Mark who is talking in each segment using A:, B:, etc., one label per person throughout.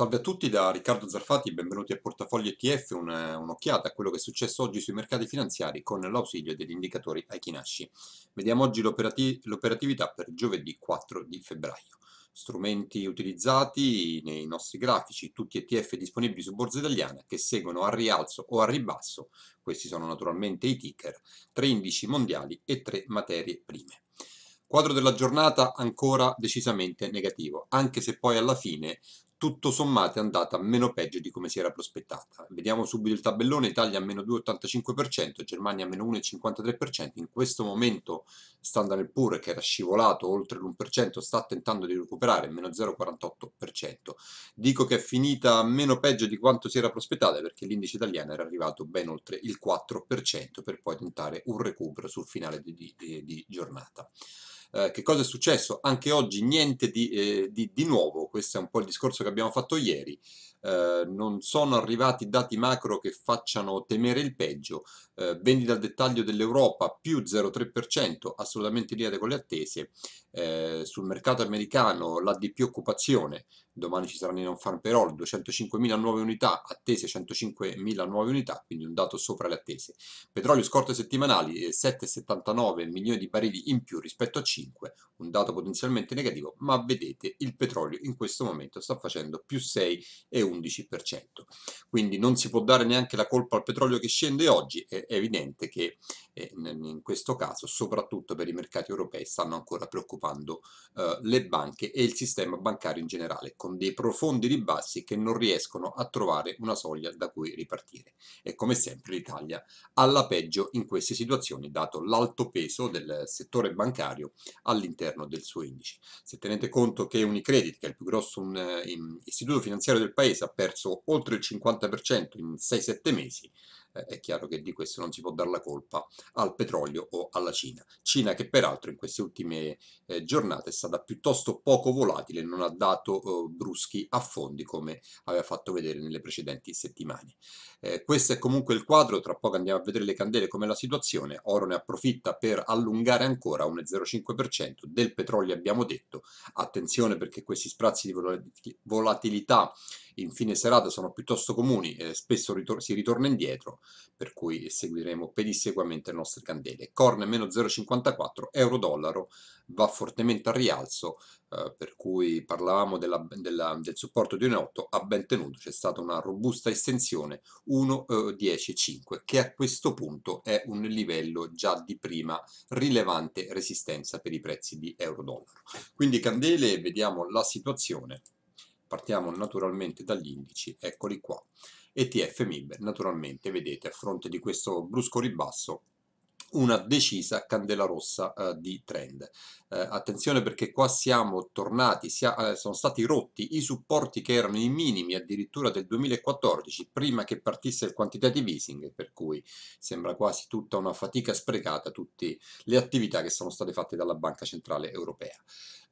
A: Salve a tutti da Riccardo Zarfati, benvenuti a Portafoglio ETF, un'occhiata a quello che è successo oggi sui mercati finanziari con l'ausilio degli indicatori ai chinasci. Vediamo oggi l'operatività per giovedì 4 di febbraio. Strumenti utilizzati nei nostri grafici, tutti ETF disponibili su borsa italiana che seguono a rialzo o a ribasso, questi sono naturalmente i ticker, tre indici mondiali e tre materie prime. Quadro della giornata ancora decisamente negativo, anche se poi alla fine tutto sommato è andata meno peggio di come si era prospettata. Vediamo subito il tabellone, Italia a meno 2,85%, Germania a meno 1,53%, in questo momento Standard Poor's che era scivolato oltre l'1% sta tentando di recuperare meno 0,48%. Dico che è finita meno peggio di quanto si era prospettata perché l'indice italiano era arrivato ben oltre il 4% per poi tentare un recupero sul finale di, di, di giornata. Eh, che cosa è successo? Anche oggi niente di, eh, di, di, nuovo, questo è un po' il discorso che abbiamo fatto ieri. Eh, non sono arrivati dati macro che facciano temere il peggio, eh, vendita al dettaglio dell'Europa più 0,3%, assolutamente in linea con le attese, eh, sul mercato americano la DP occupazione, domani ci saranno i non farm payroll, 205.000 nuove unità, attese 105.000 nuove unità, quindi un dato sopra le attese. Petrolio scorte settimanali 7,79 eh, milioni di barili in più rispetto a 5, un dato potenzialmente negativo, ma vedete il petrolio in questo momento sta facendo più 6,1 11%. Quindi non si può dare neanche la colpa al petrolio che scende oggi, è evidente che eh, in questo caso, soprattutto per i mercati europei, stanno ancora preoccupando eh, le banche e il sistema bancario in generale, con dei profondi ribassi che non riescono a trovare una soglia da cui ripartire. E come sempre l'Italia alla peggio in queste situazioni, dato l'alto peso del settore bancario all'interno del suo indice. Se tenete conto che Unicredit, che è il più grosso eh, istituto finanziario del paese, ha perso oltre il 50% in 6-7 mesi eh, è chiaro che di questo non si può dare la colpa al petrolio o alla Cina. Cina che peraltro in queste ultime eh, giornate è stata piuttosto poco volatile, non ha dato eh, bruschi affondi come aveva fatto vedere nelle precedenti settimane. Eh, questo è comunque il quadro, tra poco andiamo a vedere le candele come la situazione, oro ne approfitta per allungare ancora 1,05%, del petrolio abbiamo detto, attenzione perché questi sprazzi di volatilità in fine serata sono piuttosto comuni, eh, spesso ritor si ritorna indietro, per cui seguiremo pedissequamente le nostre candele. Corn meno 0,54, euro-dollaro va fortemente al rialzo, eh, per cui parlavamo della, della, del supporto di 1,8 ha ben tenuto, c'è stata una robusta estensione 1,105 eh, che a questo punto è un livello già di prima rilevante resistenza per i prezzi di euro-dollaro. Quindi candele, vediamo la situazione partiamo naturalmente dagli indici, eccoli qua. ETF MIB naturalmente vedete a fronte di questo brusco ribasso una decisa candela rossa uh, di trend. Uh, attenzione perché qua siamo tornati, sia, uh, sono stati rotti i supporti che erano i minimi addirittura del 2014 prima che partisse il quantitative easing, per cui sembra quasi tutta una fatica sprecata tutte le attività che sono state fatte dalla Banca Centrale Europea.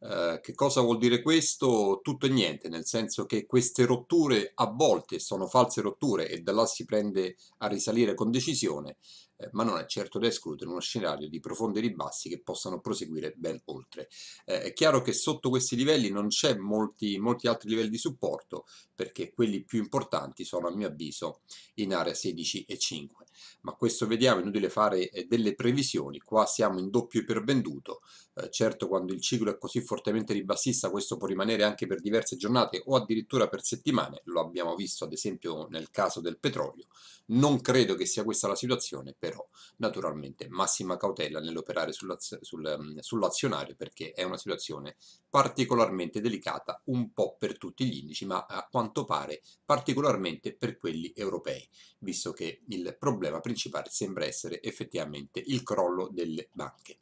A: Eh, che cosa vuol dire questo? Tutto e niente, nel senso che queste rotture a volte sono false rotture e da là si prende a risalire con decisione, eh, ma non è certo da escludere uno scenario di profondi ribassi che possano proseguire ben oltre. Eh, è chiaro che sotto questi livelli non c'è molti, molti, altri livelli di supporto, perché quelli più importanti sono a mio avviso in area 16 e 5 ma questo vediamo, è inutile fare eh, delle previsioni, qua siamo in doppio ipervenduto, eh, certo quando il ciclo è così fortemente ribassista questo può rimanere anche per diverse giornate o addirittura per settimane, lo abbiamo visto ad esempio nel caso del petrolio, non credo che sia questa la situazione, però naturalmente massima cautela nell'operare ehm, sull'azionario perché è una situazione particolarmente delicata un po' per tutti gli indici, ma a quanto pare particolarmente per quelli europei, visto che il problema principale sembra essere effettivamente il crollo delle banche.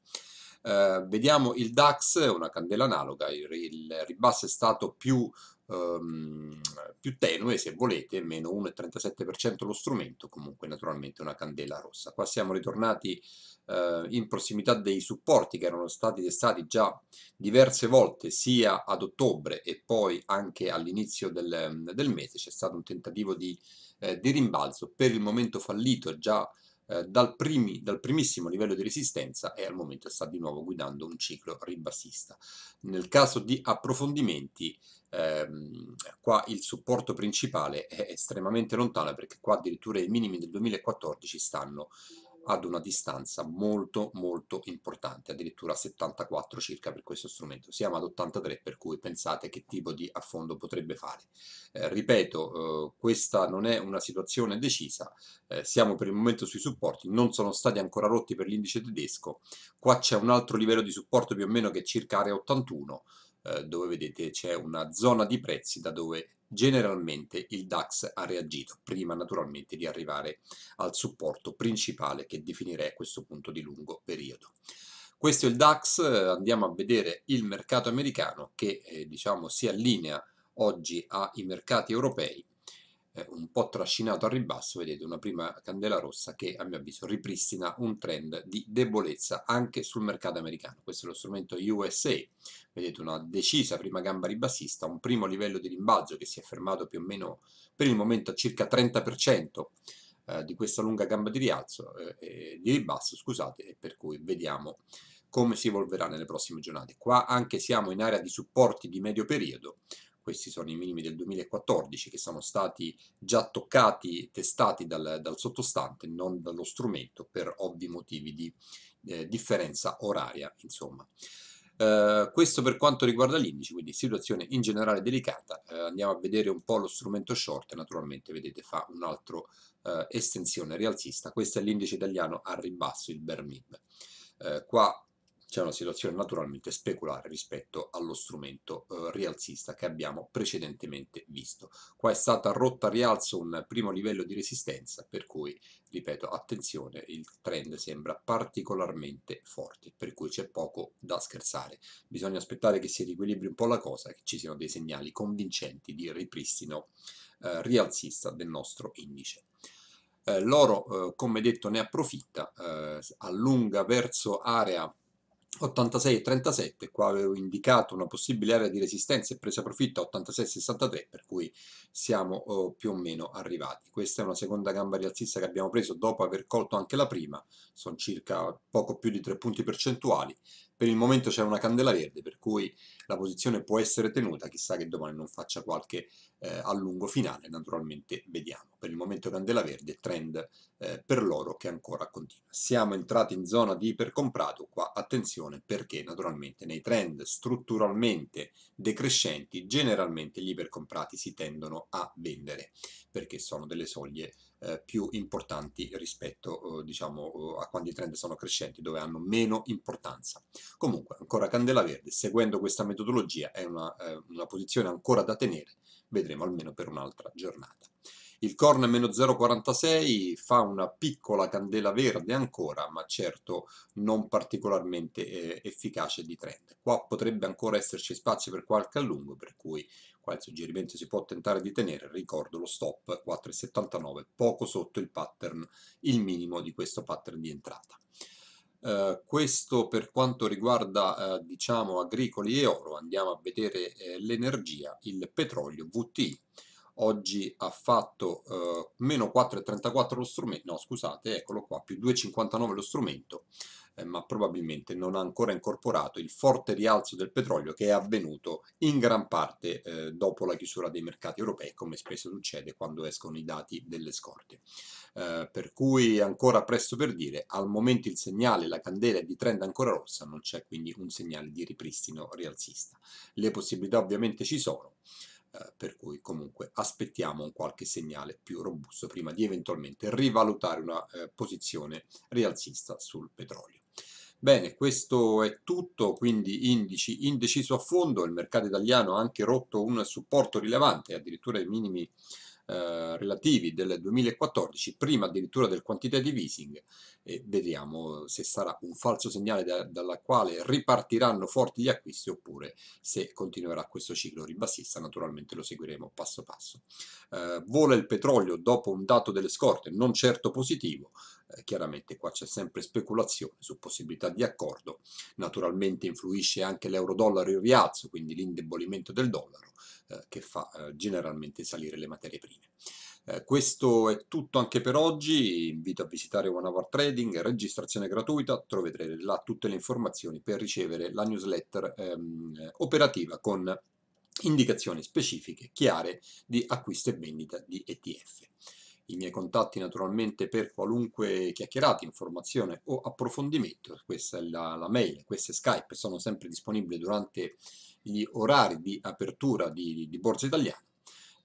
A: Uh, vediamo il DAX, una candela analoga, il, il ribasso è stato più um, più tenue se volete, meno 1,37% lo strumento, comunque naturalmente una candela rossa. Qua siamo ritornati eh, in prossimità dei supporti che erano stati testati già diverse volte, sia ad ottobre e poi anche all'inizio del, del, mese, c'è stato un tentativo di, eh, di rimbalzo, per il momento fallito già eh, dal, primi, dal, primissimo livello di resistenza e al momento sta di nuovo guidando un ciclo ribassista. Nel caso di approfondimenti, ehm, qua il supporto principale è estremamente lontano perché qua addirittura i minimi del 2014 stanno ad una distanza molto molto importante, addirittura 74 circa per questo strumento. Siamo ad 83 per cui pensate che tipo di affondo potrebbe fare. Eh, ripeto, eh, questa non è una situazione decisa, eh, siamo per il momento sui supporti, non sono stati ancora rotti per l'indice tedesco, qua c'è un altro livello di supporto più o meno che è circa area 81, eh, dove vedete c'è una zona di prezzi da dove generalmente il DAX ha reagito prima naturalmente di arrivare al supporto principale che definirei a questo punto di lungo periodo. Questo è il DAX, eh, andiamo a vedere il mercato americano che eh, diciamo si allinea oggi ai mercati europei eh, un po' trascinato al ribasso, vedete una prima candela rossa che a mio avviso ripristina un trend di debolezza anche sul mercato americano. Questo è lo strumento USA, vedete una decisa prima gamba ribassista, un primo livello di rimbalzo che si è fermato più o meno per il momento a circa 30% eh, di questa lunga gamba di, rialzo, eh, di ribasso, scusate, per cui vediamo come si evolverà nelle prossime giornate. Qua anche siamo in area di supporti di medio periodo, questi sono i minimi del 2014 che sono stati già toccati, testati dal, dal sottostante, non dallo strumento, per ovvi motivi di eh, differenza oraria, insomma. Uh, questo per quanto riguarda l'indice, quindi situazione in generale delicata, uh, andiamo a vedere un po' lo strumento short, naturalmente vedete fa un altro uh, estensione rialzista, questo è l'indice italiano a ribasso, il Bermib. qua c'è una situazione naturalmente speculare rispetto allo strumento eh, rialzista che abbiamo precedentemente visto. Qua è stata rotta a rialzo un primo livello di resistenza, per cui, ripeto, attenzione, il trend sembra particolarmente forte, per cui c'è poco da scherzare. Bisogna aspettare che si riequilibri un po' la cosa, che ci siano dei segnali convincenti di ripristino eh, rialzista del nostro indice. Eh, l'oro, eh, come detto, ne approfitta, eh, allunga verso area 86,37, qua avevo indicato una possibile area di resistenza e presa profitto a 86,63, per cui siamo oh, più o meno arrivati. Questa è una seconda gamba rialzista che abbiamo preso dopo aver colto anche la prima, sono circa poco più di 3 punti percentuali, per il momento c'è una candela verde, per cui la posizione può essere tenuta, chissà che domani non faccia qualche eh, allungo finale, naturalmente vediamo. Per il momento candela verde, trend eh, per l'oro che ancora continua. Siamo entrati in zona di ipercomprato, qua attenzione perché naturalmente nei trend strutturalmente decrescenti generalmente gli ipercomprati si tendono a vendere, perché sono delle soglie eh, più importanti rispetto eh, diciamo, eh, a quando i trend sono crescenti, dove hanno meno importanza. Comunque, ancora candela verde, seguendo questa metodologia è una, eh, una posizione ancora da tenere, vedremo almeno per un'altra giornata. Il Korn meno 0,46 fa una piccola candela verde ancora, ma certo non particolarmente eh, efficace di trend. Qua potrebbe ancora esserci spazio per qualche allungo, per cui qualche suggerimento si può tentare di tenere, ricordo lo stop 4,79, poco sotto il pattern, il minimo di questo pattern di entrata. Uh, questo per quanto riguarda uh, diciamo agricoli e oro andiamo a vedere uh, l'energia il petrolio VTI oggi ha fatto eh, meno 4,34 lo strumento, no scusate, eccolo qua, più 2,59 lo strumento, eh, ma probabilmente non ha ancora incorporato il forte rialzo del petrolio che è avvenuto in gran parte eh, dopo la chiusura dei mercati europei, come spesso succede quando escono i dati delle scorte. Eh, per cui ancora presto per dire, al momento il segnale, la candela è di trend ancora rossa, non c'è quindi un segnale di ripristino rialzista. Le possibilità ovviamente ci sono. Eh, per cui comunque aspettiamo un qualche segnale più robusto prima di eventualmente rivalutare una eh, posizione rialzista sul petrolio. Bene, questo è tutto, quindi indici indeciso a fondo, il mercato italiano ha anche rotto un supporto rilevante, addirittura i minimi eh, relativi del 2014, prima addirittura del quantitative easing, e vediamo se sarà un falso segnale da, dalla quale ripartiranno forti gli acquisti oppure se continuerà questo ciclo ribassista, naturalmente lo seguiremo passo passo. Eh, vola il petrolio dopo un dato delle scorte non certo positivo, eh, chiaramente qua c'è sempre speculazione su possibilità di accordo, naturalmente influisce anche l'euro-dollaro in rialzo, quindi l'indebolimento del dollaro eh, che fa eh, generalmente salire le materie prime. Eh, questo è tutto anche per oggi, invito a visitare One Hour Trading, registrazione gratuita, troverete là tutte le informazioni per ricevere la newsletter ehm, operativa con indicazioni specifiche chiare di acquisto e vendita di ETF i miei contatti naturalmente per qualunque chiacchierata, informazione o approfondimento, questa è la, la mail, questa è Skype, sono sempre disponibili durante gli orari di apertura di, di Borsa Italiana.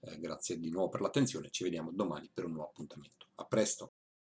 A: Eh, grazie di nuovo per l'attenzione, ci vediamo domani per un nuovo appuntamento. A presto!